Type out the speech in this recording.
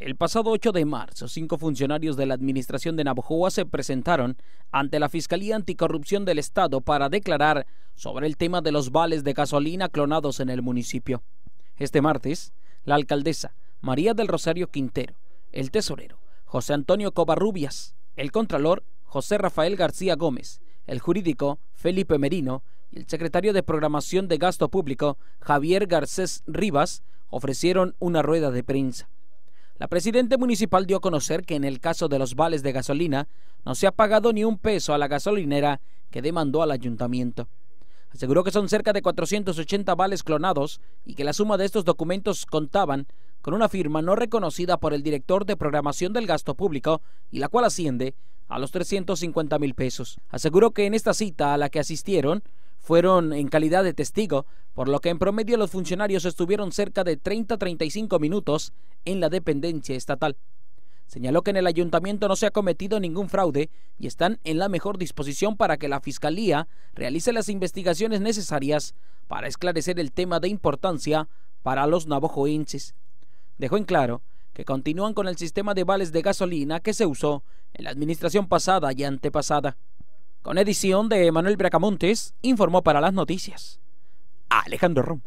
El pasado 8 de marzo, cinco funcionarios de la administración de Navojoa se presentaron ante la Fiscalía Anticorrupción del Estado para declarar sobre el tema de los vales de gasolina clonados en el municipio. Este martes, la alcaldesa María del Rosario Quintero, el tesorero José Antonio Covarrubias, el contralor José Rafael García Gómez, el jurídico Felipe Merino y el secretario de Programación de Gasto Público Javier Garcés Rivas ofrecieron una rueda de prensa la presidenta municipal dio a conocer que en el caso de los vales de gasolina no se ha pagado ni un peso a la gasolinera que demandó al ayuntamiento. Aseguró que son cerca de 480 vales clonados y que la suma de estos documentos contaban con una firma no reconocida por el director de programación del gasto público y la cual asciende a los 350 mil pesos. Aseguró que en esta cita a la que asistieron fueron en calidad de testigo, por lo que en promedio los funcionarios estuvieron cerca de 30-35 minutos en la dependencia estatal. Señaló que en el ayuntamiento no se ha cometido ningún fraude y están en la mejor disposición para que la Fiscalía realice las investigaciones necesarias para esclarecer el tema de importancia para los navojoenses. Dejó en claro que continúan con el sistema de vales de gasolina que se usó en la administración pasada y antepasada. Con edición de Manuel Bracamontes, informó para las noticias Alejandro Rom.